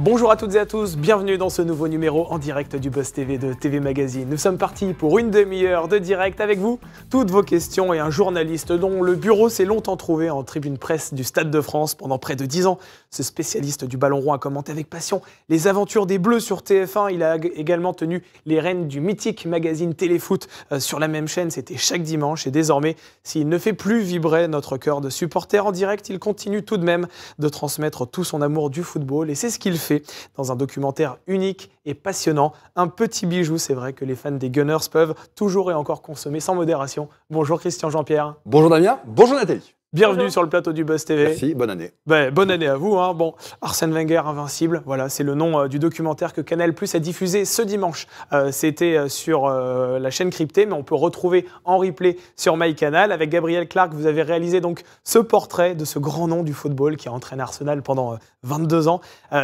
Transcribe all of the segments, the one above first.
Bonjour à toutes et à tous, bienvenue dans ce nouveau numéro en direct du Boss TV de TV Magazine. Nous sommes partis pour une demi-heure de direct avec vous, toutes vos questions et un journaliste dont le bureau s'est longtemps trouvé en tribune presse du Stade de France pendant près de 10 ans. Ce spécialiste du ballon rond a commenté avec passion les aventures des Bleus sur TF1. Il a également tenu les rênes du mythique magazine Téléfoot euh, sur la même chaîne, c'était chaque dimanche et désormais, s'il ne fait plus vibrer notre cœur de supporter en direct, il continue tout de même de transmettre tout son amour du football et c'est ce qu'il fait dans un documentaire unique et passionnant. Un petit bijou, c'est vrai, que les fans des Gunners peuvent toujours et encore consommer sans modération. Bonjour Christian Jean-Pierre. Bonjour Damien. Bonjour Nathalie. Bienvenue sur le plateau du Buzz TV. Merci, bonne année. Ben, bonne année à vous. Hein. Bon, Arsène Wenger invincible, voilà, c'est le nom euh, du documentaire que Canal Plus a diffusé ce dimanche. Euh, c'était euh, sur la chaîne cryptée, mais on peut retrouver en replay sur MyCanal. Avec Gabriel Clark, vous avez réalisé donc ce portrait de ce grand nom du football qui a entraîné Arsenal pendant 22 ans.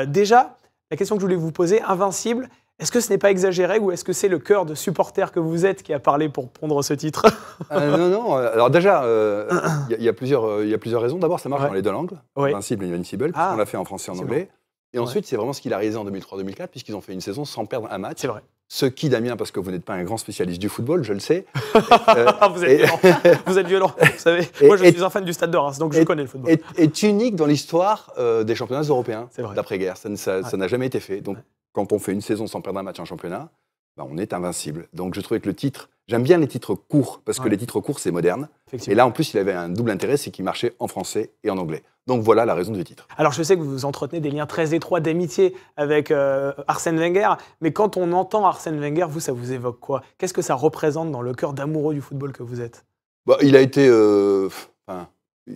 déjà, la question que je voulais vous poser, invincible, est-ce que ce n'est pas exagéré ou est-ce que c'est le cœur de supporter que vous êtes qui a parlé pour prendre ce titre euh, Non, non. Euh, alors déjà, il euh, y, il a plusieurs raisons. D'abord, ça marche dans les deux langues, ouais. Invincible et Invincible, puisqu'on ah. l'a fait en français et en anglais. Et ensuite, c'est vraiment ce qu'il a réalisé en 2003-2004, puisqu'ils ont fait une saison sans perdre un match. C'est vrai. Ce qui, Damien, parce que vous n'êtes pas un grand spécialiste du football, je le sais. vous, êtes violent. vous êtes violent, vous savez. Moi, je suis un fan du Stade de Reims, donc je connais le football. Est, unique dans l'histoire des championnats européens d'après-guerre. Ça n'a jamais été fait. Donc, quand on fait une saison sans perdre un match en championnat, bah, on est invincible. Donc je trouvais que le titre, j'aime bien les titres courts, parce que les titres courts, c'est moderne. Et là, en plus, il avait un double intérêt, c'est qu'il marchait en français et en anglais. Donc voilà la raison du titre. Alors je sais que vous entretenez des liens très étroits d'amitié avec euh, Arsène Wenger, mais quand on entend Arsène Wenger, vous, ça vous évoque quoi Qu'est-ce que ça représente dans le cœur d'amoureux du football que vous êtes bah, Il a été... Euh,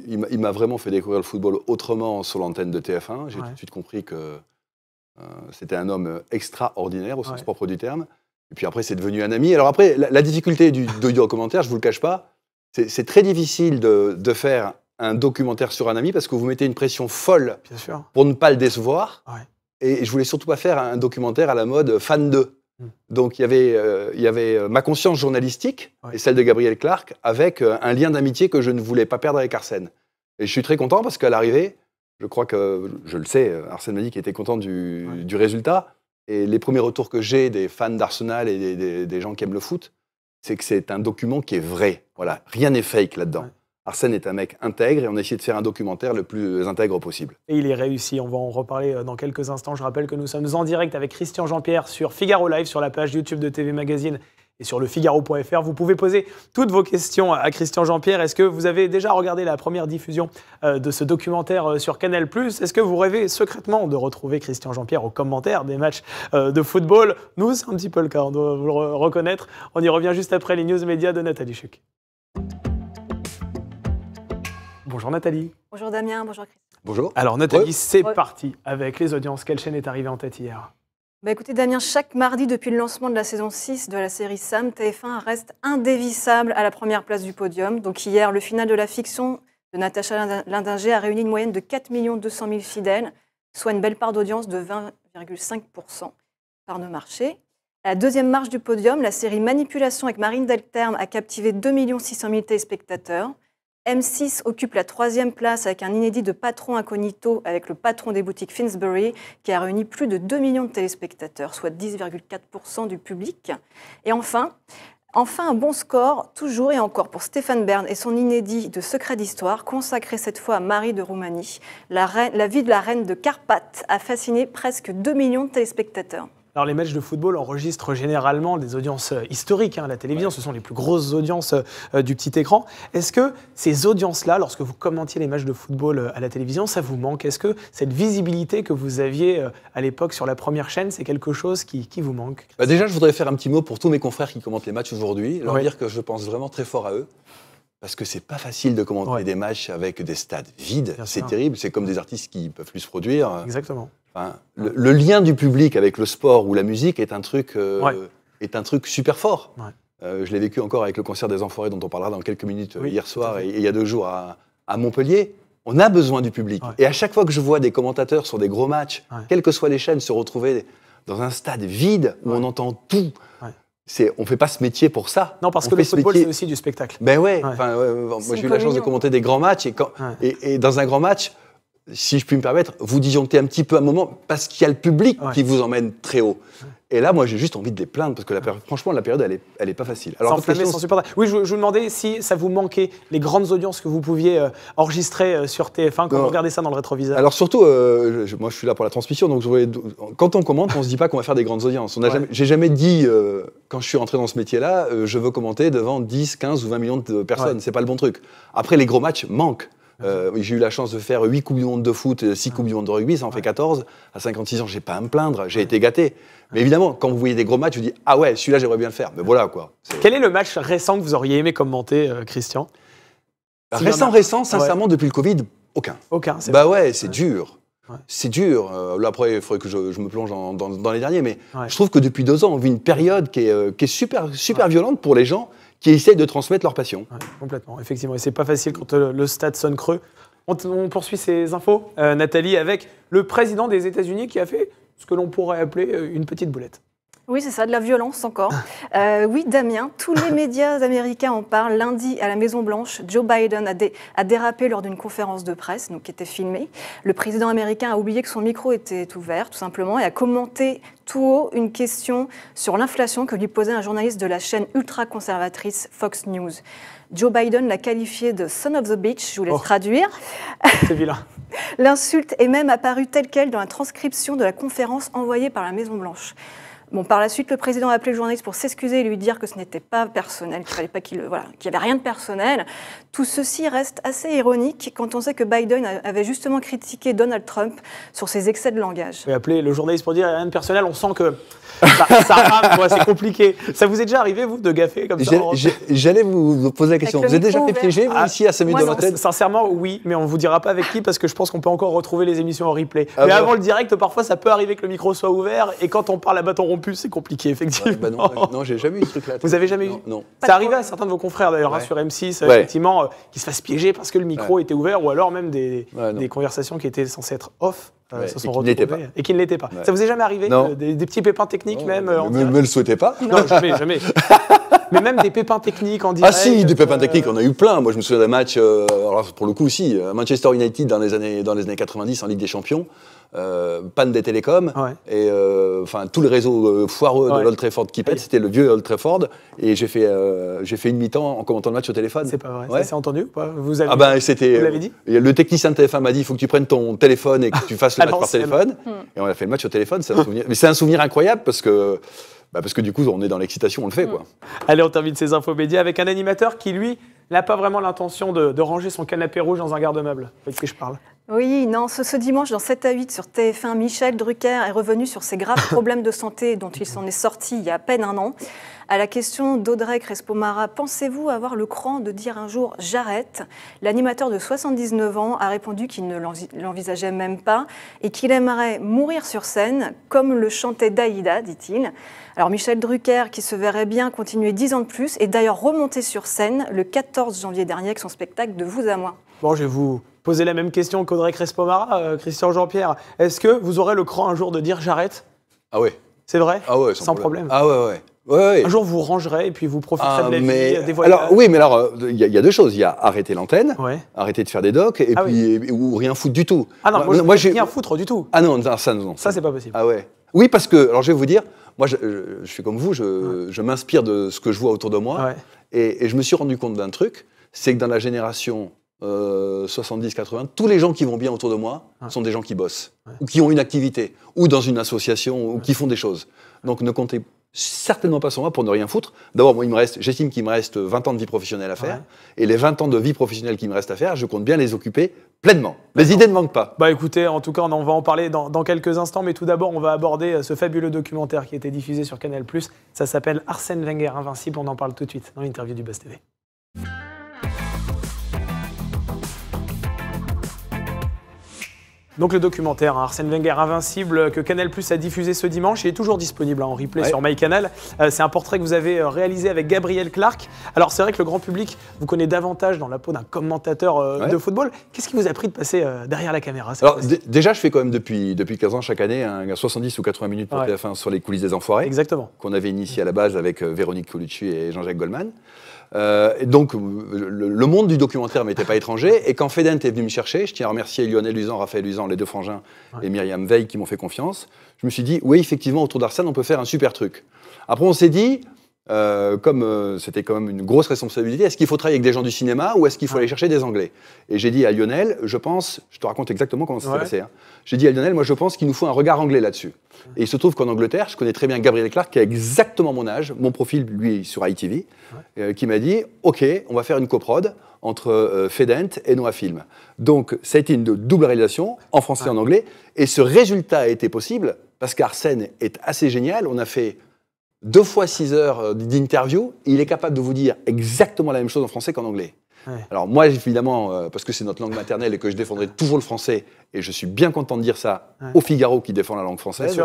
il m'a vraiment fait découvrir le football autrement sur l'antenne de TF1. J'ai tout de suite compris que euh, c'était un homme euh, extraordinaire au sens propre du terme. Et puis après, c'est devenu un ami. Alors après, la, difficulté du, documentaire, je vous le cache pas, c'est très difficile de, faire un documentaire sur un ami parce que vous mettez une pression folle pour ne pas le décevoir. Et je voulais surtout pas faire un documentaire à la mode fan 2. Hmm. Donc il y avait, euh, ma conscience journalistique et celle de Gabriel Clark avec un lien d'amitié que je ne voulais pas perdre avec Arsène. Et je suis très content parce qu'à l'arrivée, je crois que, je le sais, Arsène m'a était content du, résultat. Et les premiers retours que j'ai des fans d'Arsenal et des, gens qui aiment le foot, c'est que c'est un document qui est vrai. Voilà, rien n'est fake là-dedans. Arsène est un mec intègre et on a essayé de faire un documentaire le plus intègre possible. Et il est réussi, on va en reparler euh, dans quelques instants. Je rappelle que nous sommes en direct avec Christian Jean-Pierre sur Figaro Live, sur la page YouTube de TV Magazine et sur le Figaro.fr. Vous pouvez poser toutes vos questions à Christian Jean-Pierre. Est-ce que vous avez déjà regardé la première diffusion euh, de ce documentaire euh, sur Canal ⁇ Est-ce que vous rêvez secrètement de retrouver Christian Jean-Pierre aux commentaires des matchs euh, de football Nous, c'est un petit peu le cas, on doit vous le reconnaître. On y revient juste après les news médias de Nathalie Chuc. Bonjour Nathalie. Bonjour Damien, bonjour Christian. Bonjour. Alors Nathalie, c'est parti avec les audiences. Quelle chaîne est arrivée en tête hier bah, écoutez Damien, chaque mardi depuis le lancement de la saison 6 de la série Sam, TF1 reste indévisable à la première place du podium. Donc hier, le final de la fiction de Natacha Lindinger a réuni une moyenne de 4 200 000 fidèles, soit une belle part d'audience de 20,5% par nos marchés. la deuxième marche du podium, la série Manipulation avec Marine Delterme a captivé 2 600 000 téléspectateurs. M6 occupe la troisième place avec un inédit de patron incognito avec le patron des boutiques Finsbury qui a réuni plus de 2 millions de téléspectateurs, soit 10,4% du public. Et enfin, Enfin, un bon score, toujours et encore, pour Stéphane Bern et son inédit de Secret d'Histoire, consacré cette fois à Marie de Roumanie. La, vie de la reine de Carpathes a fasciné presque 2 millions de téléspectateurs. Alors les matchs de football enregistrent généralement des audiences euh, historiques. à hein. la télévision, ce sont les plus grosses audiences euh, euh, du petit écran. Est-ce que ces audiences-là, lorsque vous commentiez les matchs de football à la télévision, ça vous manque Est-ce que cette visibilité que vous aviez à l'époque sur la première chaîne, c'est quelque chose qui, vous manque bah, Déjà, je voudrais faire un petit mot pour tous mes confrères qui commentent les matchs aujourd'hui, leur dire que je pense vraiment très fort à eux. Parce que c'est pas facile de commenter des matchs avec des stades vides. C'est terrible. C'est comme des artistes qui peuvent plus se produire. Exactement. le, lien du public avec le sport ou la musique est un truc, euh, est un truc super fort. Euh, je l'ai vécu encore avec le concert des Enfoirés dont on parlera dans quelques minutes euh, hier soir et, il y a deux jours à, à Montpellier. On a besoin du public. Et à chaque fois que je vois des commentateurs sur des gros matchs, quelles que soient les chaînes, se retrouver dans un stade vide où on entend tout. On on fait pas ce métier pour ça. Non, parce que le football, c'est aussi du spectacle. Ben ouais. moi, j'ai eu la chance de commenter des grands matchs. Et, dans un grand match, si je puis me permettre, vous disjonctez un petit peu à un moment parce qu'il y a le public qui vous emmène très haut. Et là, moi, j'ai juste envie de les plaindre parce que la ah franchement, la période, elle est, elle est pas facile. Alors, sans supporter. Oui, je, vous demandais si ça vous manquait les grandes audiences que vous pouviez euh, enregistrer euh, sur TF1 quand vous regardez ça dans le rétroviseur. Alors surtout, euh, moi, je suis là pour la transmission, donc quand on commente, on se dit pas qu'on va faire des grandes audiences. On j'ai jamais dit quand je suis rentré dans ce métier-là, je veux commenter devant 10, 15 ou 20 millions de personnes. Ce C'est pas le bon truc. Après, les gros matchs manquent. j'ai eu la chance de faire 8 Coupes du Monde de foot, 6 Coupes du Monde de rugby, ça en fait 14. À 56 ans, j'ai pas à me plaindre, j'ai été gâté. Mais évidemment, quand vous voyez des gros matchs, vous dites Ah ouais, celui-là, j'aimerais bien le faire. Mais voilà, quoi. Quel est le match récent que vous auriez aimé commenter, euh, Christian bah, Récent, récent, sincèrement, depuis le Covid, aucun. Aucun, c'est Bah ouais, c'est dur. C'est euh, dur. là, après, il faudrait que je, me plonge dans, les derniers. Mais je trouve que depuis deux ans, on vit une période qui est, euh, super, super violente pour les gens qui essayent de transmettre leur passion. complètement, effectivement. Et c'est pas facile quand le, stade sonne creux. On, on poursuit ces infos, Nathalie, avec le président des États-Unis qui a fait ce que l'on pourrait appeler euh, une petite boulette. Oui, c'est ça, de la violence encore. Euh, oui, Damien, tous les médias américains en parlent. Lundi, à la Maison-Blanche, Joe Biden a, a dérapé lors d'une conférence de presse donc, qui était filmée. Le président américain a oublié que son micro était ouvert, tout simplement, et a commenté tout haut une question sur l'inflation que lui posait un journaliste de la chaîne ultra-conservatrice Fox News. Joe Biden l'a qualifié de Son of the Beach, je vous laisse oh. traduire. C'est vilain. L'insulte est même apparue telle qu'elle dans la transcription de la conférence envoyée par la Maison-Blanche. Bon, par la suite, le président a appelé le journaliste pour s'excuser et lui dire que ce n'était pas personnel, qu'il n'y avait rien de personnel. Tout ceci reste assez ironique quand on sait que Biden avait justement critiqué Donald Trump sur ses excès de langage. Vous appelé le journaliste pour dire rien de personnel, on sent que ça, ça rame, c'est compliqué. Ça vous est déjà arrivé, vous, de gaffer comme ça J'allais vous poser la question. Vous êtes déjà fait piéger, vous, ah, ici, à Samuel de Sincèrement, oui, mais on ne vous dira pas avec qui parce que je pense qu'on peut encore retrouver les émissions en replay. Ah mais avant le direct, parfois, ça peut arriver que le micro soit ouvert et quand on parle à bâton rond plus, c'est compliqué, effectivement. Bah non, j'ai jamais eu ce truc-là. Vous avez jamais eu Non. Ça arrivait à certains de vos confrères, d'ailleurs, hein, sur M6, effectivement, euh, qu'ils qui se fassent piéger parce que le micro était ouvert, ou alors même des, conversations qui étaient censées être off. Euh, se sont et pas. et qui ne l'étaient pas. Ça vous est jamais arrivé des, petits pépins techniques même euh, Ne me le souhaitez pas. Non, jamais, jamais. mais même des pépins techniques en direct. Ah si, des pépins techniques, on a eu plein. Moi, je me souviens d'un match, pour le coup, aussi, Manchester United dans les années, dans les années 90 en Ligue des Champions. Euh, panne des télécoms, et euh, enfin tout le réseau euh, foireux de l'Old Trafford qui pète, c'était le vieux Old Trafford, et j'ai fait, j'ai fait une mi-temps en commentant le match au téléphone. C'est pas vrai, ça s'est entendu vous, avez... ah ben, dit Le technicien de téléphone m'a dit, il faut que tu prennes ton téléphone et que tu fasses le match par téléphone, hmm. et on a fait le match au téléphone, c'est un souvenir, mais c'est un souvenir incroyable parce que... Bah, parce que du coup, on est dans l'excitation, on le fait. Hmm. Quoi. Allez, on termine ces infos médias avec un animateur qui, lui, n'a pas vraiment l'intention de, ranger son canapé rouge dans un garde-meuble. avec qui je parle oui, non, ce, dimanche, dans 7 à 8 sur TF1, Michel Drucker est revenu sur ses graves problèmes de santé dont il s'en est sorti il y a à peine un an. À la question d'Audrey Crespo-Mara, pensez-vous avoir le cran de dire un jour j'arrête L'animateur de 79 ans a répondu qu'il ne l'envisageait même pas et qu'il aimerait mourir sur scène, comme le chantait Daïda, dit-il. Alors Michel Drucker, qui se verrait bien continuer 10 ans de plus, est d'ailleurs remonté sur scène le 14 janvier dernier avec son spectacle de Vous à moi. Bon, je vous poser la même question qu'Audrey Crespomara, euh, Christian Jean-Pierre. Est-ce que vous aurez le cran un jour de dire j'arrête Ah ouais. C'est vrai Ah ouais, sans, problème. Ah ouais, ouais. Ouais, Un jour, vous rangerez et puis vous profiterez ah, de la vie, euh, des Alors, oui, mais alors, euh, il y, a deux choses. Il y a arrêter l'antenne, arrêter de faire des docs, et ah puis, ou rien foutre du tout. Ah non, moi, moi, rien foutre du tout. Ah non, ça, non. Ça, c'est pas possible. Ah ouais. Oui, parce que, alors, je vais vous dire, moi, je, suis comme vous, je, m'inspire de ce que je vois autour de moi, et, je me suis rendu compte d'un truc, c'est que dans la génération 70, euh, 80, tous les gens qui vont bien autour de moi sont des gens qui bossent, ou qui ont une activité, ou dans une association, ou qui font des choses. Donc ne comptez certainement pas sur moi pour ne rien foutre. D'abord, moi, j'estime qu'il me reste 20 ans de vie professionnelle à faire. Et les 20 ans de vie professionnelle qui me reste à faire, je compte bien les occuper pleinement. Les idées ne manquent pas. Bah écoutez, en tout cas, on va en parler dans, quelques instants. Mais tout d'abord, on va aborder euh, ce fabuleux documentaire qui a été diffusé sur Canal+. Ça s'appelle Arsène Wenger Invincible. On en parle tout de suite dans l'interview du best TV. Donc le documentaire hein, Arsène Wenger invincible que Canal Plus a diffusé ce dimanche, il est toujours disponible hein, en replay sur MyCanal. Euh, c'est un portrait que vous avez euh, réalisé avec Gabriel Clark. Alors c'est vrai que le grand public vous connaît davantage dans la peau d'un commentateur euh, de football. Qu'est-ce qui vous a pris de passer derrière la caméra Alors déjà je fais quand même depuis, depuis 15 ans chaque année un 70 ou 80 minutes pour ouais. TF1 sur les coulisses des enfoirés. Exactement. Qu'on avait initié à la base avec Véronique Colucci et Jean-Jacques Goldman. Euh, donc, euh, le, monde du documentaire m'était pas étranger. Et quand Fedent est venu me chercher, je tiens à remercier Lionel Luzan, Raphaël Luzan, les deux frangins, et Myriam Veil qui m'ont fait confiance. Je me suis dit, oui, effectivement, autour d'Arsène, on peut faire un super truc. Après, on s'est dit, euh, comme euh, c'était quand même une grosse responsabilité, est-ce qu'il faut travailler avec des gens du cinéma ou est-ce qu'il faut aller chercher des Anglais Et j'ai dit à Lionel, je pense, je te raconte exactement comment ça s'est passé. Hein. J'ai dit à Lionel, moi je pense qu'il nous faut un regard anglais là-dessus. Et il se trouve qu'en Angleterre, je connais très bien Gabriel Clark, qui a exactement mon âge, mon profil, lui, sur ITV, euh, qui m'a dit Ok, on va faire une coprode entre Fedent et Noah Film. Donc, ça a été une double réalisation, en français et en anglais. Et ce résultat a été possible parce qu'Arsène est assez génial. On a fait deux fois six heures euh, d'interview, il est capable de vous dire exactement la même chose en français qu'en anglais. Alors moi, évidemment, euh, parce que c'est notre langue maternelle et que je défendrai toujours le français, et je suis bien content de dire ça au Figaro qui défend la langue française.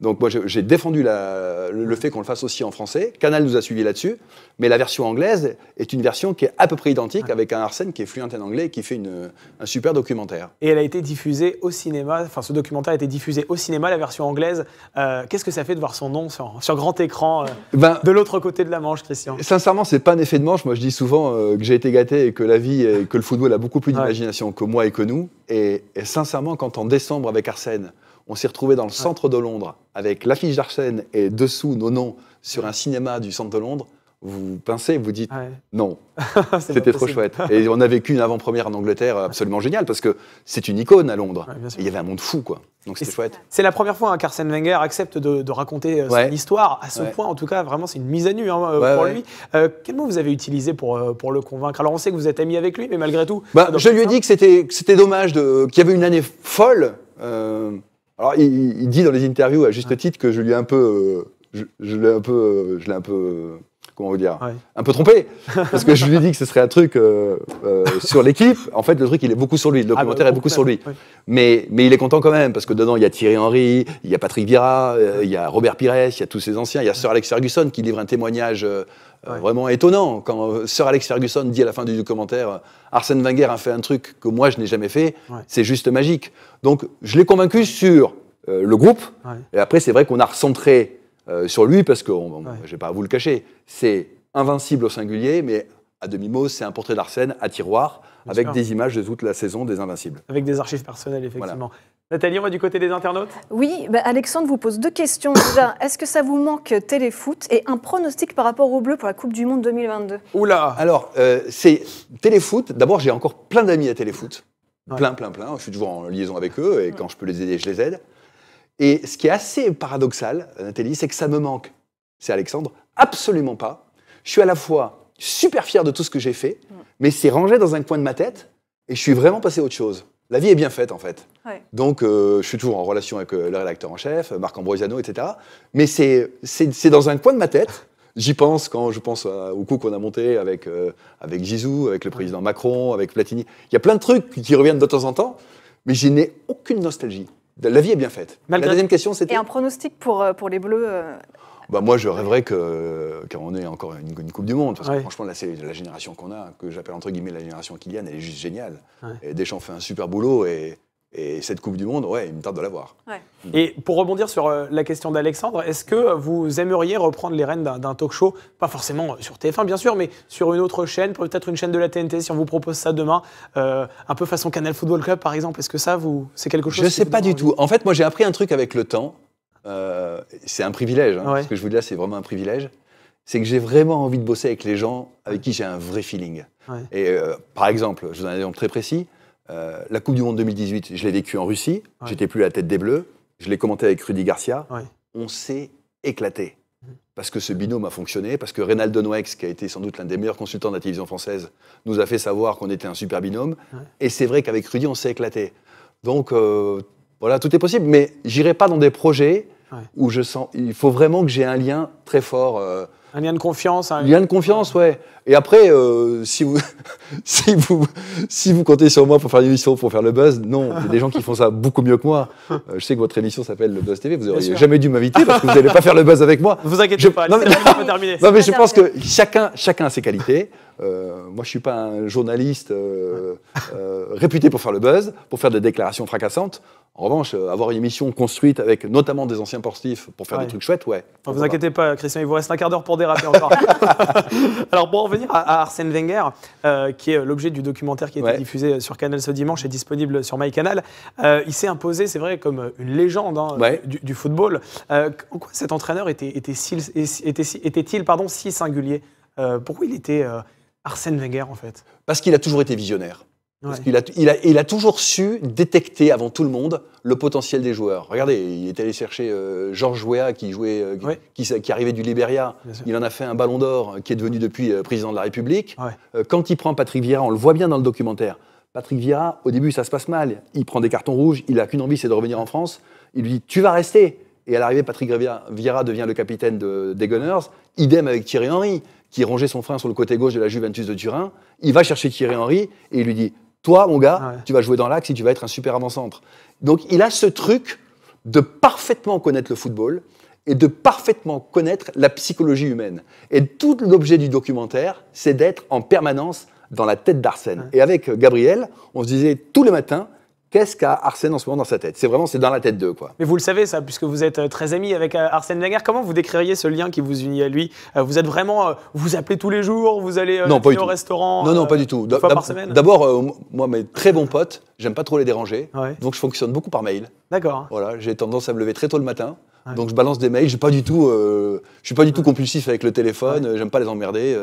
Donc moi, j'ai défendu le, fait qu'on le fasse aussi en français. Canal nous a suivi là-dessus, mais la version anglaise est une version qui est à peu près identique avec un Arsène qui est fluent en anglais et qui fait une, un super documentaire. Et elle a été diffusée au cinéma, enfin ce documentaire a été diffusé au cinéma, la version anglaise. Euh, qu'est-ce que ça fait de voir son nom sur, grand écran euh, ben, de l'autre côté de la Manche, Christian Sincèrement, c'est pas un effet de manche. Moi, je dis souvent que j'ai été gâté et que la vie que le football a beaucoup plus d'imagination que moi et que nous. Et, sincèrement, quand en décembre avec Arsène, on s'est retrouvé dans le centre de Londres avec l'affiche d'Arsène et dessous nos noms sur un cinéma du centre de Londres, vous pincez, vous dites non, c'était trop chouette. Et on a vécu une avant-première en Angleterre absolument géniale parce que c'est une icône à Londres. il y avait un monde fou, quoi. Donc c'était chouette. C'est la première fois hein, qu'Arsène Wenger accepte de, raconter euh, son histoire à ce point. En tout cas, vraiment, c'est une mise à nu hein, euh, pour lui. Euh, quel mot vous avez utilisé pour, pour le convaincre Alors on sait que vous êtes ami avec lui, mais malgré tout. Bah, je lui ai dit que c'était dommage, qu'il y avait une année folle. alors il, dit dans les interviews à juste titre que je lui ai un peu. je, je un peu. je l'ai un peu comment vous dire, un peu trompé, parce que je lui ai dit que ce serait un truc euh, euh, sur l'équipe. En fait, le truc, il est beaucoup sur lui, le ah, documentaire est beaucoup sur lui. Mais, mais il est content quand même, parce que dedans, il y a Thierry Henry, il y a Patrick Vira, euh, il y a Robert Pires, il y a tous ces anciens, il y a Sir Alex Ferguson qui livre un témoignage vraiment étonnant. Quand Sir Alex Ferguson dit à la fin du documentaire, Arsène Wenger a fait un truc que moi, je n'ai jamais fait, c'est juste magique. Donc, je l'ai convaincu sur le groupe, et après, c'est vrai qu'on a recentré euh, sur lui parce que je vais pas vous le cacher, c'est invincible au singulier, mais à demi-mot, c'est un portrait d'Arsène à tiroir avec des images de toute la saison des Invincibles. Avec des archives personnelles, effectivement. Nathalie, on va du côté des internautes Oui, bah, Alexandre vous pose deux questions. Déjà, est-ce que ça vous manque téléfoot et un pronostic par rapport au bleu pour la Coupe du Monde 2022 Oula Alors, euh, c'est téléfoot. D'abord, j'ai encore plein d'amis à téléfoot. Plein, plein, plein. Je suis toujours en liaison avec eux et quand je peux les aider, je les aide. Et ce qui est assez paradoxal, euh, Nathalie, c'est que ça me manque. C'est Alexandre Absolument pas. Je suis à la fois super fier de tout ce que j'ai fait, mais c'est rangé dans un coin de ma tête et je suis vraiment passé à autre chose. La vie est bien faite en fait. Donc euh, je suis toujours en relation avec euh, le rédacteur en chef, Marc Ambrosiano, etc. Mais c'est dans un coin de ma tête. J'y pense quand je pense au coup qu'on a monté avec, avec avec le président Macron, avec Platini. Il y a plein de trucs qui reviennent de temps en temps, mais je n'ai aucune nostalgie. La vie est bien faite. La deuxième question, c'était. Et un pronostic pour, euh, pour les Bleus euh bah moi, je rêverais que, qu'on ait encore une, Coupe du Monde. Parce que franchement, là, c'est la génération qu'on a, que j'appelle entre guillemets la génération Kylian, elle est juste géniale. Et Deschamps fait un super boulot. Et et cette Coupe du Monde, ouais, il me tarde de l'avoir. Ouais. Et pour rebondir sur euh, la question d'Alexandre, est-ce que vous aimeriez reprendre les rênes d'un talk show Pas forcément euh, sur TF1, bien sûr, mais sur une autre chaîne, peut-être une chaîne de la TNT, si on vous propose ça demain, euh, un peu façon Canal Football Club, par exemple. Est-ce que ça, vous, c'est quelque chose Je ne sais pas du tout. En fait, moi, j'ai appris un truc avec le temps. c'est un privilège. Hein, ce que je vous dis là, c'est vraiment un privilège c'est que j'ai vraiment envie de bosser avec les gens avec qui j'ai un vrai feeling. Et par exemple, je vous donne un exemple très précis. Euh, la Coupe du Monde 2018, je l'ai vécu en Russie. J'étais plus à la tête des Bleus. Je l'ai commenté avec Rudy Garcia. On s'est éclaté. Mhm. Parce que ce binôme a fonctionné, parce que Reynald Donoex, qui a été sans doute l'un des meilleurs consultants de la télévision française, nous a fait savoir qu'on était un super binôme. Et c'est vrai qu'avec Rudy, on s'est éclaté. Donc euh, voilà, tout est possible. Mais j'irai pas dans des projets où je sens. Il faut vraiment que j'ai un lien très fort. Euh, un lien de confiance. Un lien de confiance, ouais. Et après, euh, si, vous, si, vous, si vous comptez sur moi pour faire l'émission, pour faire le buzz, non, il y a des gens qui font ça beaucoup mieux que moi. Euh, je sais que votre émission s'appelle le Buzz TV, vous n'auriez jamais dû m'inviter parce que vous n'allez pas faire le buzz avec moi. Ne vous inquiétez pas, non, mais, non, non, mais je pense que chacun, chacun a ses qualités. Euh, moi, je suis pas un journaliste euh, euh, réputé pour faire le buzz, pour faire des déclarations fracassantes. En revanche, avoir une émission construite avec notamment des anciens sportifs pour faire des trucs chouettes, ouais. Ne vous inquiétez pas, Christian, il vous reste un quart d'heure pour déraper encore. Alors, pour en revenir à, Arsène Wenger, qui est l'objet du documentaire qui a été diffusé sur Canal ce dimanche et disponible sur MyCanal, il s'est imposé, c'est vrai, comme une légende hein, du, football. Euh, en quoi cet entraîneur était-il était, était, si singulier Pourquoi il était Arsène Wenger, en fait Parce qu'il a toujours été visionnaire. Parce qu'il il, a, toujours su détecter avant tout le monde le potentiel des joueurs. Regardez, il est allé chercher euh, Georges Weah qui, jouait, euh, qui, arrivait du Liberia. Il en a fait un ballon d'or euh, qui est devenu depuis président de la République. quand il prend Patrick Vieira, on le voit bien dans le documentaire, Patrick Vieira, au début, ça se passe mal. Il prend des cartons rouges, il n'a qu'une envie, c'est de revenir en France. Il lui dit Tu vas rester. Et à l'arrivée, Patrick Vieira devient le capitaine des Gunners. Idem avec Thierry Henry qui rongeait son frein sur le côté gauche de la Juventus de Turin, il va chercher Thierry Henry et il lui dit Toi, mon gars, tu vas jouer dans l'axe et tu vas être un super avant-centre. Donc il a ce truc de parfaitement connaître le football et de parfaitement connaître la psychologie humaine. Et tout l'objet du documentaire, c'est d'être en permanence dans la tête d'Arsène. Et avec Gabriel, on se disait tous les matins Qu'est-ce qu'a Arsène en ce moment dans sa tête C'est vraiment, c'est dans la tête d'eux, quoi. Mais vous le savez, ça, puisque vous êtes euh, très ami avec euh, Arsène Wenger. Comment vous décririez ce lien qui vous unit à lui euh, Vous êtes vraiment, vous appelez tous les jours, vous allez non, pas au restaurant Non, non, pas du tout. D'abord, moi, mes très bons potes, j'aime pas trop les déranger, donc je fonctionne beaucoup par mail. D'accord. Hein. Voilà, j'ai tendance à me lever très tôt le matin. Donc je balance des mails, je pas du tout, je suis pas du tout compulsif avec le téléphone, j'aime pas les emmerder.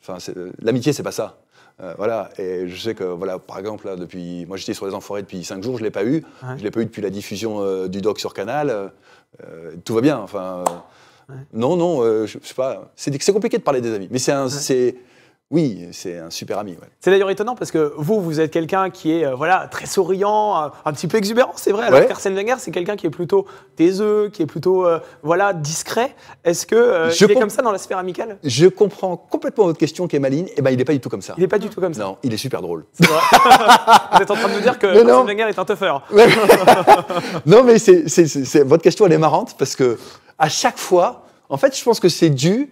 Enfin, c'est l'amitié c'est pas ça. Euh, voilà, et je sais que, voilà, par exemple, depuis, moi j'étais sur les enfoirés depuis 5 jours, je ne l'ai pas eu. Je ne l'ai pas eu depuis la diffusion euh, du doc sur Canal. Euh, tout va bien, enfin. Non, non, je, sais pas. C'est compliqué de parler des amis, mais c'est un, oui, c'est un super ami. C'est d'ailleurs étonnant parce que vous, vous êtes quelqu'un qui est euh, voilà très souriant, un, petit peu exubérant, c'est vrai. Alors ouais. Carsten Wenger, c'est quelqu'un qui est plutôt taiseux, qui est plutôt euh, voilà discret. Est-ce que euh, je est comme ça dans la sphère amicale Je comprends complètement votre question, qui est maligne. Eh ben, il n'est pas du tout comme ça. Il n'est pas du tout comme ça. Non, il est super drôle. vous êtes en train de nous dire que Wenger est un teufeur. non, mais c'est votre question, elle est marrante parce que à chaque fois, en fait, je pense que c'est dû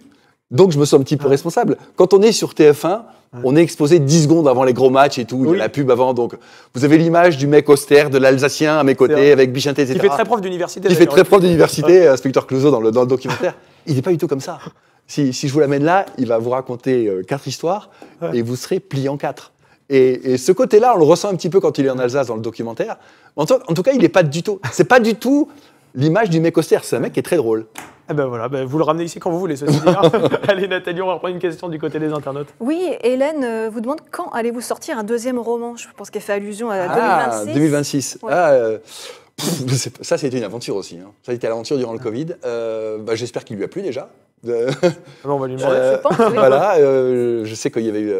donc je me sens un petit peu responsable. Quand on est sur TF1, on est exposé 10 secondes avant les gros matchs et tout, il y a la pub avant. Donc, vous avez l'image du mec austère, de l'Alsacien à mes côtés, avec bichette, etc. Il fait très prof d'université. Il fait très prof d'université, inspecteur Clouseau dans le, le documentaire. il n'est pas du tout comme ça. Si, si je vous l'amène là, il va vous raconter euh, quatre histoires et vous serez plié en quatre. Et, ce côté-là, on le ressent un petit peu quand il est en Alsace dans le documentaire. En tout, en tout cas, il n'est pas du tout. C'est pas du tout l'image du mec austère. C'est un mec qui est très drôle. Eh ben voilà, ben vous le ramenez ici quand vous voulez, ceci hein. Allez Nathalie, on va reprendre une question du côté des internautes. Oui, Hélène euh, vous demande quand allez-vous sortir un deuxième roman Je pense qu'elle fait allusion à 2026. Ah, 2026. Ah, euh, ça, c'était une aventure aussi. Hein. Ça a été l'aventure durant le Covid. Euh, bah, j'espère qu'il lui a plu déjà. Ah on va lui demander. je Voilà, je sais qu'il y avait eu...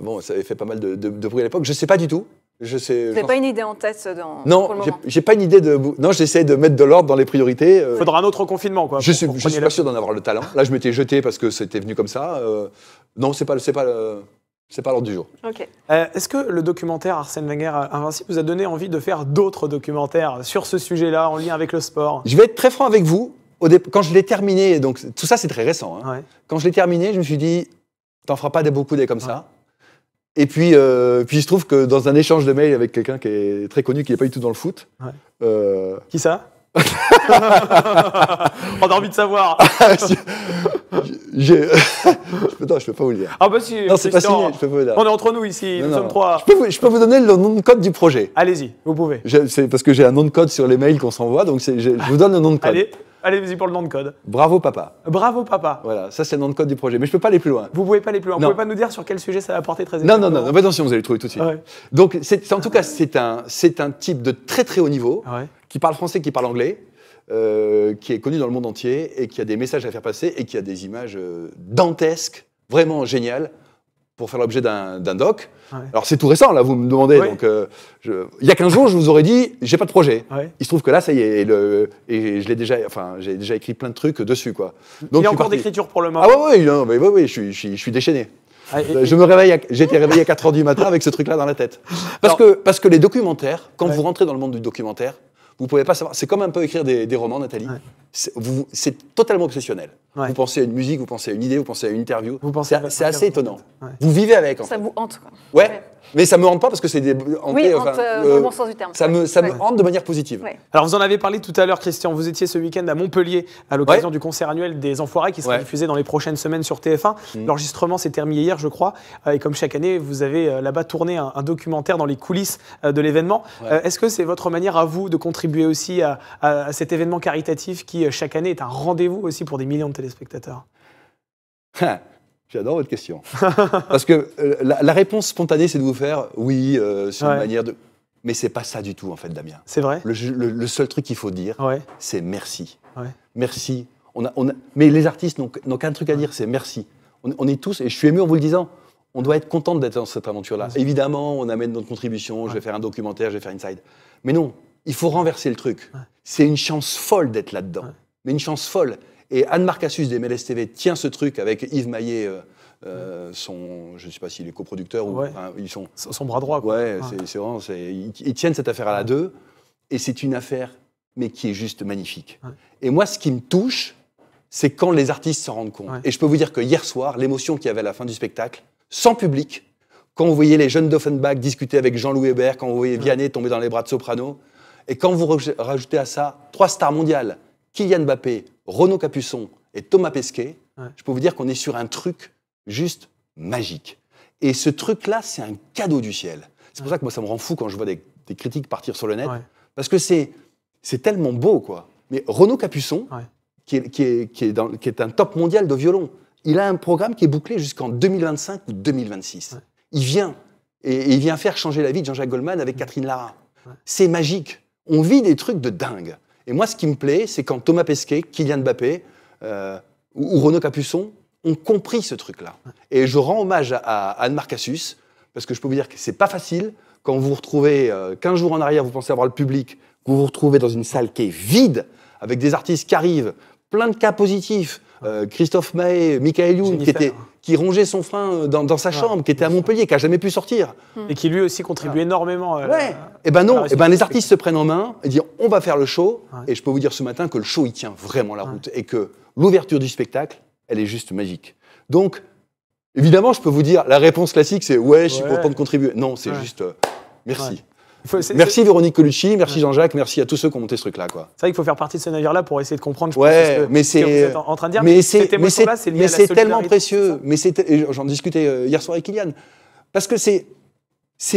Bon, ça avait fait pas mal de, de bruit à l'époque. Je ne sais pas du tout. Je sais. Vous n'avez pas une idée en tête euh, dans, Non, j'ai pas une idée de. Non, j'essaie de mettre de l'ordre dans les priorités. Il euh. Faudra un autre confinement, quoi. Je suis, suis pas sûr d'en avoir le talent. Là, je m'étais jeté parce que c'était venu comme ça. Euh. non, c'est pas, c'est pas, c'est pas l'ordre du jour. Est-ce que le documentaire Arsène Wenger Invincible vous a donné envie de faire d'autres documentaires sur ce sujet-là, en lien avec le sport Je vais être très franc avec vous. Quand je l'ai terminé, donc tout ça c'est très récent. Hein. Quand je l'ai terminé, je me suis dit, t'en feras pas des beaucoup des comme ça. Et puis, euh, puis il trouve que dans un échange de mails avec quelqu'un qui est très connu, qui n'est pas du tout dans le foot. Euh, qui ça On a envie de savoir. je, ne peux pas vous le dire. Ah, bah, non, c'est pas signé. On est entre nous ici. nous sommes trois. Je peux, vous, vous, donner le nom de code du projet. Allez-y, vous pouvez. C'est parce que j'ai un nom de code sur les mails qu'on s'envoie, donc je vous donne le nom de code. Allez. Allez-y pour le nom de code. Bravo papa. Bravo papa. Voilà, ça c'est le nom de code du projet. Mais je peux pas aller plus loin. Vous pouvez pas aller plus loin. Vous ne pouvez pas nous dire sur quel sujet ça va porter très Non, non, non, non. Attention, vous allez le trouver tout de suite. Donc, c'est, en tout cas, c'est un, un type de très très haut niveau qui parle français, qui parle anglais. Euh, qui est connu dans le monde entier et qui a des messages à faire passer et qui a des images euh, dantesques, vraiment géniales, pour faire l'objet d'un doc. Alors c'est tout récent, là, vous me demandez. Donc, euh, il y a 15 jours, je vous aurais dit, j'ai pas de projet. Il se trouve que là, ça y est, et, je l'ai déjà, enfin, j'ai déjà écrit plein de trucs dessus, quoi. Donc, il y a encore d'écriture pour le moment. Ah oui, oui, je, suis, je, suis, déchaîné. Ah, je me réveille, j'ai été réveillé à 4 heures du matin avec ce truc-là dans la tête. Parce, que, parce que les documentaires, quand vous rentrez dans le monde du documentaire, vous pouvez pas savoir. C'est comme un peu écrire des, romans, Nathalie. C'est totalement obsessionnel. Vous pensez à une musique, vous pensez à une idée, vous pensez à une interview. Vous pensez C'est assez étonnant. Vous vivez avec. ça vous hante. Ouais. Mais ça me hante pas parce que c'est des oui, hante, bon euh, sens du terme. Ça me ça hante de manière positive. Alors vous en avez parlé tout à l'heure, Christian. Vous étiez ce week-end à Montpellier à l'occasion du concert annuel des Enfoirés qui sera diffusé dans les prochaines semaines sur TF1. Mm. L'enregistrement s'est terminé hier, je crois. Euh, et comme chaque année, vous avez euh, là-bas tourné un, un, documentaire dans les coulisses de l'événement. Est-ce que c'est votre manière à vous de contribuer aussi à, cet événement caritatif qui, euh, chaque année, est un rendez-vous aussi pour des millions de téléspectateurs ah, J'adore votre question. Parce que euh, la, réponse spontanée, c'est de vous faire oui, euh, c'est une manière de. Mais c'est pas ça du tout, en fait, Damien. C'est vrai. Le, seul truc qu'il faut dire, c'est merci. Merci. On a, on Mais les artistes n'ont qu'un truc à dire, c'est merci. On, on, est tous, et je suis ému en vous le disant, on doit être content d'être dans cette aventure-là. Évidemment, on amène notre contribution, je vais faire un documentaire, je vais faire une side. Mais non, il faut renverser le truc. C'est une chance folle d'être là-dedans. Mais une chance folle. Et Anne Marcassus des MLS TV tient ce truc avec Yves Maillet. Euh, euh, son, je ne sais pas s'il est coproducteur ou ils sont son bras droit. Quoi. Ouais, c'est vraiment, ils, ils, tiennent cette affaire à la deux, et c'est une affaire, mais qui est juste magnifique. Et moi, ce qui me touche, c'est quand les artistes s'en rendent compte. Et je peux vous dire que hier soir, l'émotion qu'il y avait à la fin du spectacle, sans public, quand vous voyez les jeunes d'Offenbach discuter avec Jean-Louis Hébert, quand vous voyez Vianney tomber dans les bras de Soprano, et quand vous rajoutez à ça trois stars mondiales, Kylian Mbappé, Renaud Capuçon et Thomas Pesquet, je peux vous dire qu'on est sur un truc juste magique. Et ce truc-là, c'est un cadeau du ciel. C'est pour ça que moi, ça me rend fou quand je vois des, critiques partir sur le net. Parce que c'est, c'est tellement beau, quoi. Mais Renaud Capuçon, qui est, qui, est, qui, est dans, qui, est, un top mondial de violon, il a un programme qui est bouclé jusqu'en 2025 ou 2026. Il vient, et, il vient faire changer la vie de Jean-Jacques Goldman avec Catherine Lara. C'est magique. On vit des trucs de dingue. Et moi, ce qui me plaît, c'est quand Thomas Pesquet, Kylian Mbappé euh, ou, Renaud Capuçon ont compris ce truc-là. Et je rends hommage à, Anne Marcassus, parce que je peux vous dire que c'est pas facile. Quand vous vous retrouvez euh, 15 jours en arrière, vous pensez avoir le public, que vous vous retrouvez dans une salle qui est vide, avec des artistes qui arrivent, plein de cas positifs, euh, Christophe Maé, Michael Youn, qui étaient qui rongeait son frein euh, dans, sa chambre, qui était à Montpellier, qui a jamais pu sortir. Hmm. Et qui lui aussi contribue énormément. ouais. Et eh ben non, et eh ben les artistes se prennent en main et disent on va faire le show. Et je peux vous dire ce matin que le show il tient vraiment la route et que l'ouverture du spectacle, elle est juste magique. Donc évidemment, je peux vous dire la réponse classique c'est ouais, je suis content de contribuer. Non, c'est juste euh, merci merci Véronique Colucci, merci Jean-Jacques, merci à tous ceux qui ont monté ce truc-là. C'est vrai qu'il faut faire partie de ce navire-là pour essayer de comprendre. Je ouais, que, mais c'est en train de dire. Mais c'est tellement précieux. Mais c'est j'en discutais euh, hier soir avec Kylian parce que c'est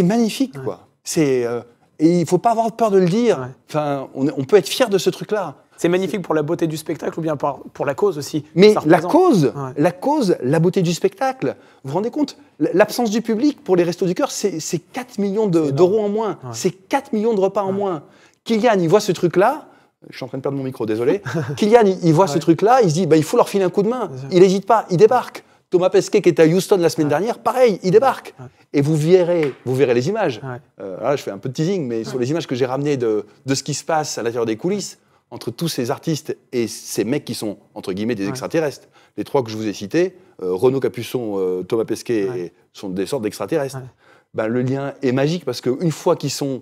magnifique quoi. C'est euh, et il faut pas avoir peur de le dire. Enfin, on peut être fier de ce truc-là. C'est magnifique pour la beauté du spectacle ou bien pour la cause aussi. Mais la cause, la cause, la beauté du spectacle. Vous vous rendez compte L'absence du public pour les Restos du Cœur, c'est 4 millions d'euros en moins. C'est 4 millions de repas en moins. Kylian, il voit ce truc-là. Je suis en train de perdre mon micro, désolé. Kylian, il, voit ce truc-là, il se dit, bah, il faut leur filer un coup de main. Il n'hésite pas, il débarque. Thomas Pesquet qui était à Houston la semaine dernière, pareil, il débarque. Et vous verrez, vous verrez les images. Euh, je fais un peu de teasing, mais sur les images que j'ai ramenées de, de, ce qui se passe à l'intérieur des coulisses, entre tous ces artistes et ces mecs qui sont, entre guillemets, des extraterrestres. Les trois que je vous ai cités, euh, Renaud Capuçon, euh, Thomas Pesquet, sont des sortes d'extraterrestres. Ben, le lien est magique parce qu'une fois qu'ils sont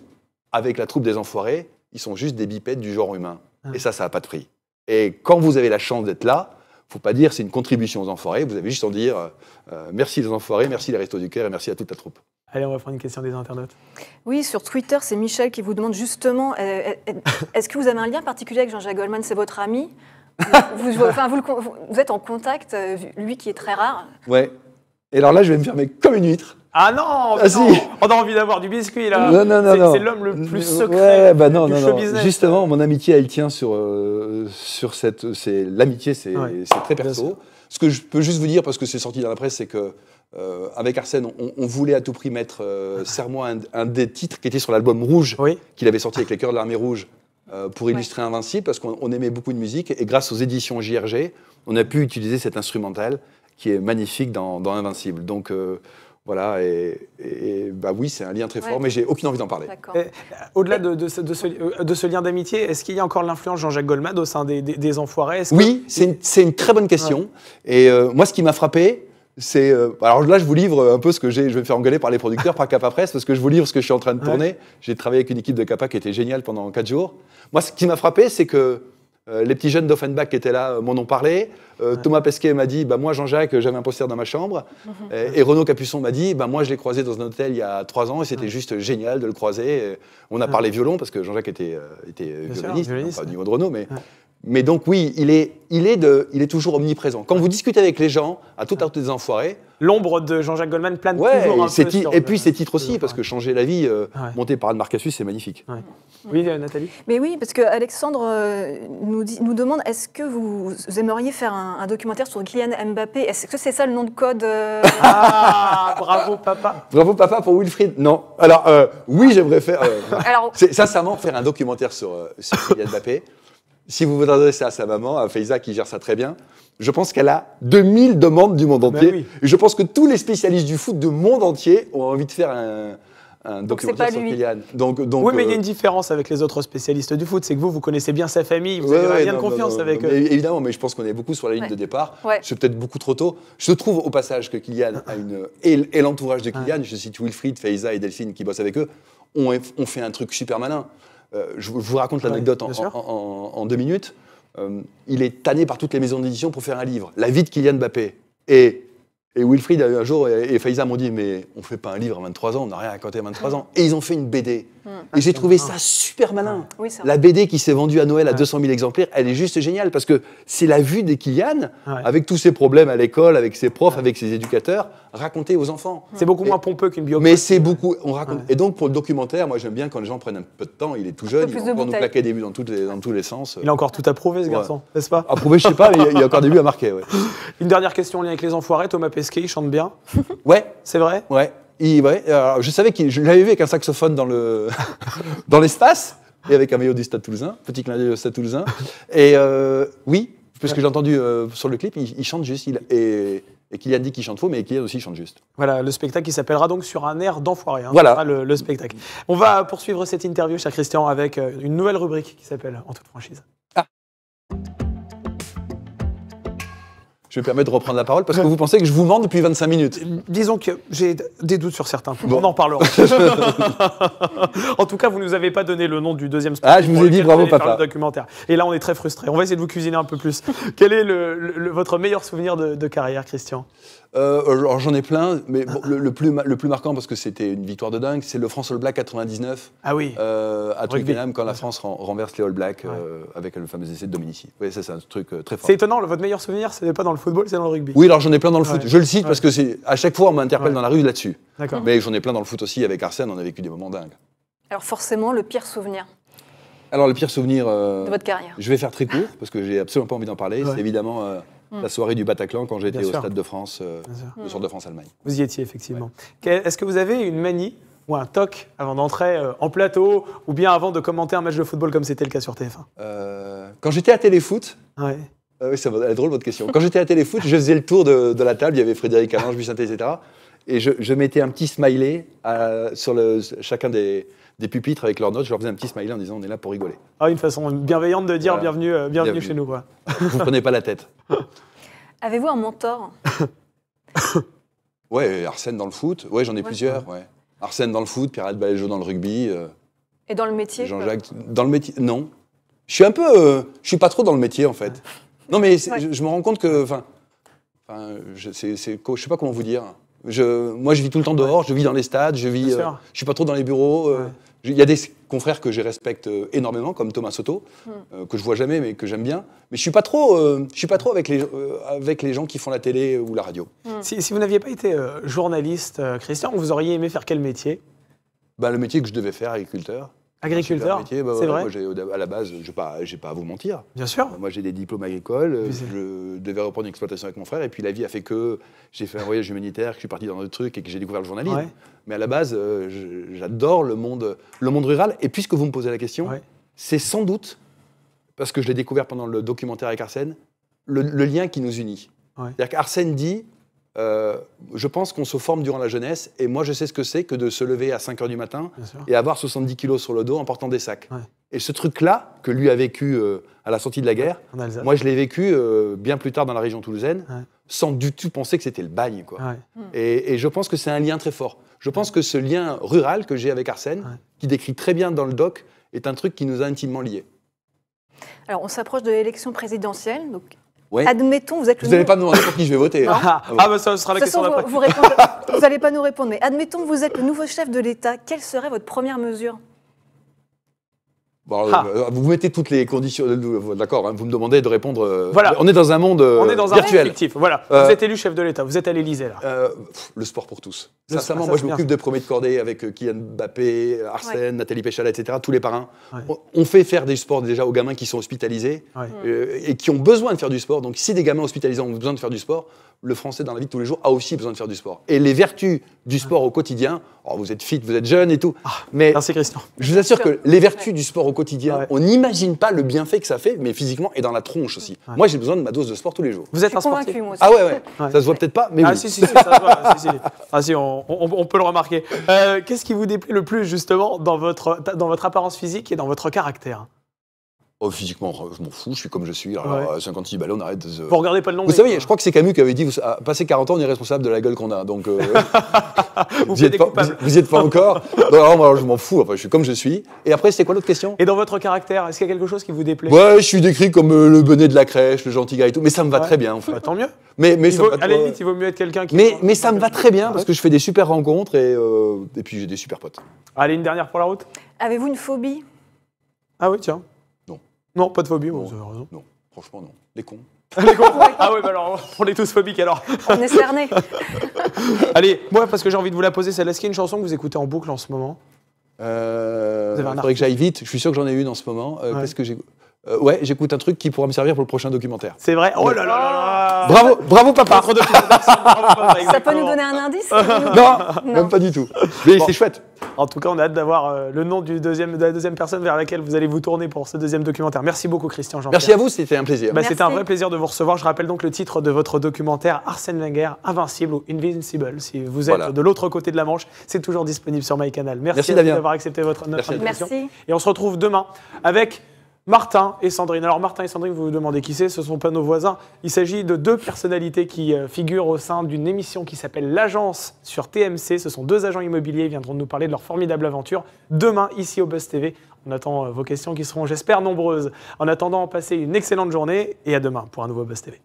avec la troupe des enfoirés, ils sont juste des bipèdes du genre humain. Et ça, ça n'a pas de prix. Et quand vous avez la chance d'être là, faut pas dire c'est une contribution aux enfoirés, vous avez juste à en dire euh, merci les enfoirés, merci les restos du cœur et merci à toute la troupe. Allez, on va prendre une question des internautes. Oui, sur Twitter, c'est Michel qui vous demande justement euh, euh, est-ce que vous avez un lien particulier avec Jean-Jacques Goldman C'est votre ami vous, êtes en contact, euh, lui qui est très rare. Ouais. Et alors là, je vais me fermer comme une huître. Ah non, ah, vas On a envie d'avoir du biscuit là. Non, non, non, c'est, l'homme le plus secret ouais, bah non, non, show business. Justement, mon amitié, elle tient sur, sur cette. C'est, l'amitié, c'est, très perso. Ce que je peux juste vous dire, parce que c'est sorti dans la presse, c'est que euh, avec Arsène, on, voulait à tout prix mettre euh, Serre-moi un, des titres qui était sur l'album Rouge, qu'il avait sorti avec les cœurs de l'armée rouge euh, pour illustrer Invincible, parce qu'on aimait beaucoup de musique. Et grâce aux éditions JRG, on a pu utiliser cet instrumental qui est magnifique dans, dans Invincible. Donc voilà, et, bah oui, c'est un lien très fort, mais j'ai aucune envie d'en parler. Euh, au-delà euh, de, ce, lien d'amitié, est-ce qu'il y a encore l'influence Jean-Jacques Goldman au sein des, Enfoirés Oui, c'est une, très bonne question. Et euh, moi, ce qui m'a frappé, c'est. alors là, je vous livre un peu ce que j'ai. Je vais me faire engueuler par les producteurs, par Capa Presse, parce que je vous livre ce que je suis en train de tourner. J'ai travaillé avec une équipe de Capa qui était géniale pendant 4 jours. Moi, ce qui m'a frappé, c'est que euh, les petits jeunes d'Offenbach qui étaient là euh, m'en ont parlé. Euh, Thomas Pesquet m'a dit bah, Moi, Jean-Jacques, j'avais un poster dans ma chambre. Mhm. et, Renaud Capuçon m'a dit bah, Moi, je l'ai croisé dans un hôtel il y a trois ans et c'était juste génial de le croiser. on a ah. parlé violon parce que Jean-Jacques était, hein, violoniste, pas au niveau de Renaud, mais mais donc oui, il est, il est, il est toujours omniprésent. Quand vous discutez avec les gens, à toute heure des enfoirés... L'ombre de Jean-Jacques Goldman plane toujours et puis ces titres aussi, parce que changer la vie, euh, monté par Anne Marcassus, c'est magnifique. Oui, euh, Nathalie Mais oui, parce que Alexandre euh, nous, nous demande, est-ce que vous, aimeriez faire un, documentaire sur Kylian Mbappé Est-ce que c'est ça le nom de code Ah, bravo papa Bravo papa pour Wilfried Non. Alors, oui, j'aimerais faire... Alors... C'est, sincèrement, faire un documentaire sur, sur Kylian Mbappé si vous vous adressez à sa maman, à Faiza qui gère ça très bien, je pense qu'elle a 2000 demandes du monde ben entier. Et je pense que tous les spécialistes du foot du monde entier ont envie de faire un, documentaire sur Kylian. Donc, donc, oui, mais il y a euh, une différence avec les autres spécialistes du foot, c'est que vous, vous connaissez bien sa famille, vous avez bien confiance avec eux. évidemment, mais je pense qu'on est beaucoup sur la ligne de départ. C'est peut-être beaucoup trop tôt. Je trouve au passage que Kylian a une... et l'entourage de Kylian, je cite Wilfried, Faiza et Delphine qui bossent avec eux, ont, fait un truc super malin. Euh, je vous raconte l'anecdote en, deux minutes. Euh, il est tanné par toutes les maisons d'édition pour faire un livre. La vie de Kylian Mbappé. Et et Wilfried, euh, un jour, et Faiza m'ont dit Mais on fait pas un livre à 23 ans, on n'a rien à raconter à 23 ans. Et ils ont fait une BD. Mmh. Et j'ai trouvé ah, ça super malin. la BD qui s'est vendue à Noël à 200 000 exemplaires, elle est juste géniale parce que c'est la vue de Kylian, avec tous ses problèmes à l'école, avec ses profs, avec ses éducateurs raconter aux enfants. C'est beaucoup moins pompeux qu'une biographie. Mais c'est beaucoup. On raconte. Et donc pour le documentaire, moi j'aime bien quand les gens prennent un peu de temps. Il est tout jeune, il va encore nous claquer des buts dans, toutes dans tous les sens. Il a encore tout approuvé ce garçon, n'est-ce pas prouver, je sais pas, mais il a encore des buts à marquer. Ouais. Une dernière question en lien avec les enfoirés. Thomas Pesquet, il chante bien. ouais. C'est vrai. Ouais. ouais je savais qu'il, je l'avais vu avec un saxophone dans le dans l'espace et avec un maillot du Stade Toulousain, petit clin d'œil au Stade Toulousain. Et euh, oui, parce que j'ai entendu euh, sur le clip, il, chante juste. Il, et et qu'il a dit qu'il chante faux, mais qui aussi chante juste. Voilà, le spectacle qui s'appellera donc Sur un air d'enfoiré. Hein. voilà. Le, le spectacle. On va poursuivre cette interview, cher Christian, avec euh, une nouvelle rubrique qui s'appelle En toute franchise. je vais permettre de reprendre la parole parce que vous pensez que je vous mens depuis 25 minutes. Disons que j'ai des doutes sur certains. On en parlera. en tout cas, vous ne nous avez pas donné le nom du deuxième sponsor. Ah, je vous ai dit bravo, papa. Documentaire. Et là, on est très frustrés. On va essayer de vous cuisiner un peu plus. Quel est votre meilleur souvenir de, de carrière, Christian euh, euh, alors J'en ai plein, mais le, plus, le plus marquant, parce que c'était une victoire de dingue, c'est le France All Black 99 ah oui. Euh, à Twickenham, quand la France renverse les All Blacks euh, avec le fameux essai de Dominici. Oui, ça, c'est un truc très fort. C'est étonnant, votre meilleur souvenir, ce n'est pas dans le football, c'est dans le rugby. Oui, alors j'en ai plein dans le foot. Je le cite parce que c'est à chaque fois, on m'interpelle dans la rue là-dessus. Mais j'en ai plein dans le foot aussi. Avec Arsène, on a vécu des moments dingues. Alors forcément, le pire souvenir alors, le pire souvenir. de votre carrière. Je vais faire très court, parce que j'ai absolument pas envie d'en parler. C'est évidemment Mm. la soirée du Bataclan quand j'étais au Stade de France, euh, le Stade de France-Allemagne. Vous y étiez, effectivement. Est-ce que vous avez une manie ou un toc avant d'entrer euh, en plateau ou bien avant de commenter un match de football comme c'était le cas sur TF1 euh, Quand j'étais à Téléfoot, ah oui, ça drôle votre question. Quand j'étais à Téléfoot, je faisais le tour de, la table, il y avait Frédéric Allange, Vicente, etc. Et je, mettais un petit smiley sur chacun des, des pupitres avec leurs notes, je leur faisais un petit smiley en disant on est là pour rigoler. Ah, une façon bienveillante de dire euh, bienvenue, bienvenue, chez nous. Quoi. Vous ne prenez pas la tête. Avez-vous un mentor Ouais, Arsène dans le foot. Ouais, j'en ai plusieurs. Ouais. Arsène dans le foot, Pierre Baléjo dans le rugby. Euh, Et dans le métier Jean-Jacques. Dans le métier, non. Je suis un peu. Euh, je suis pas trop dans le métier, en fait. Non, mais je, me rends compte que. Enfin, je, ne sais pas comment vous dire moi, je vis tout le temps dehors, je vis dans les stades, je vis. Euh, je suis pas trop dans les bureaux. Euh, il y a des confrères que je respecte euh, énormément, comme Thomas Soto, hmm. que je vois jamais, mais que j'aime bien. Mais je suis pas trop, je suis pas trop avec les, avec les gens qui font la télé ou la radio. Hmm. Si, si, vous n'aviez pas été journaliste, Christian, vous auriez aimé faire quel métier ben, Le métier que je devais faire, agriculteur. Agriculteur, bah c'est vrai. à la base, je n'ai pas, à vous mentir. Bien sûr. Moi, j'ai des diplômes agricoles. Je devais reprendre une exploitation avec mon frère. Et puis, la vie a fait que j'ai fait un voyage humanitaire, que je suis parti dans d'autres truc et que j'ai découvert le journalisme. Mais à la base, euh, j'adore le monde, le monde rural. Et puisque vous me posez la question, c'est sans doute, parce que je l'ai découvert pendant le documentaire avec Arsène, le, le lien qui nous unit. C'est-à-dire qu'Arsène dit euh, je pense qu'on se forme durant la jeunesse, et moi je sais ce que c'est que de se lever à 5 h du matin et avoir 70 kilos sur le dos en portant des sacs. Et ce truc-là, que lui a vécu euh, à la sortie de la guerre, moi je l'ai vécu euh, bien plus tard dans la région toulousaine, sans du tout penser que c'était le bagne. Quoi. Hmm. Et, et, je pense que c'est un lien très fort. Je pense que ce lien rural que j'ai avec Arsène, qui décrit très bien dans le doc, est un truc qui nous a intimement liés. Alors on s'approche de l'élection présidentielle, donc Admettons, vous êtes le. Vous n'allez pas me demander pour qui je vais voter. Hein. Ah, ah bon. Bah, ça sera la question Vous n'allez pas nous répondre, mais admettons que vous êtes le nouveau chef de l'État. Quelle serait votre première mesure euh, vous mettez toutes les conditions. Euh, euh, d'accord, hein, vous me demandez de répondre. voilà. On est dans un monde on est dans un virtuel. voilà. vous êtes élu chef de l'État, vous êtes à l'Élysée là. le sport pour tous. moi je m'occupe des premiers de cordée avec Kylian Mbappé, Arsène, Nathalie Péchala, etc. Tous les parrains. On, fait faire des sports déjà aux gamins qui sont hospitalisés mm. et qui ont besoin de faire du sport. Donc si des gamins hospitalisés ont besoin de faire du sport, le Français dans la vie de tous les jours a aussi besoin de faire du sport. Et les vertus du sport au quotidien, Oh, vous êtes fit, vous êtes jeune et tout. Ah, mais merci Christian. Je vous assure que les vertus du sport au quotidien, on n'imagine pas le bienfait que ça fait, mais physiquement et dans la tronche aussi. Moi, j'ai besoin de ma dose de sport tous les jours. Vous êtes un sportif Ah ouais, ouais, Ça se voit peut-être pas, mais ah, si, si, si, ça se Ah, si ah, on, peut le remarquer. Euh, qu'est-ce qui vous déplaît le plus justement dans votre, dans votre apparence physique et dans votre caractère Oh, physiquement, je m'en fous, je suis comme je suis. Alors, 56 euh, ballons, on arrête. Vous regardez pas le nombre. Vous savez, je crois que c'est Camus qui avait dit vous, passer 40 ans, on est responsable de la gueule qu'on a. Donc, euh, vous, n'y êtes, pas, encore. alors, je m'en fous, enfin, je suis comme je suis. Et après, c'est quoi l'autre question Et dans votre caractère, est-ce qu'il y a quelque chose qui vous déplaît Ouais, je suis décrit comme euh, le bonnet de la crèche, le gentil gars et tout. Mais ça me va très bien, en fait. Bah, tant mieux. Mais, mais à limite, il vaut mieux être quelqu'un qui. Mais, mais ça me va très bien parce que je fais des super rencontres et, et puis j'ai des super potes. Allez, une dernière pour la route Avez-vous une phobie Ah oui, tiens. Non, pas de phobie, vous avez raison. Non, franchement, non. Les cons. Les cons Ah ouais, bah alors, on est tous phobiques alors. On est cernés. Allez, moi, parce que j'ai envie de vous la poser, celle-là, est-ce qu'il y a une chanson que vous écoutez en boucle en ce moment euh, vous avez un faudrait que j'aille vite. Je suis sûr que j'en ai une en ce moment. Euh, qu'est-ce que j'ai. Euh, ouais, j'écoute un truc qui pourra me servir pour le prochain documentaire. C'est vrai Oh là là là Bravo, bravo papa Ça peut nous donner un indice non, même pas du tout. Mais c'est chouette. En tout cas, on a hâte d'avoir euh, le nom du deuxième, de la deuxième personne vers laquelle vous allez vous tourner pour ce deuxième documentaire. Merci beaucoup, Christian Jean. -Pierre. Merci à vous, c'était un plaisir. Bah, c'était un vrai plaisir de vous recevoir. Je rappelle donc le titre de votre documentaire Arsène Wenger, Invincible ou Invincible. Si vous êtes de l'autre côté de la Manche, c'est toujours disponible sur MyCanal. Merci, Merci d'avoir accepté votre invitation. Merci. Et on se retrouve demain avec Martin et Sandrine. Alors Martin et Sandrine, vous vous demandez qui c'est, ce ne sont pas nos voisins. Il s'agit de deux personnalités qui euh, figurent au sein d'une émission qui s'appelle L'Agence sur TMC. Ce sont deux agents immobiliers, qui viendront nous parler de leur formidable aventure demain ici au Buzz TV. On attend euh, vos questions qui seront, j'espère, nombreuses. En attendant, passez une excellente journée et à demain pour un nouveau Buzz TV.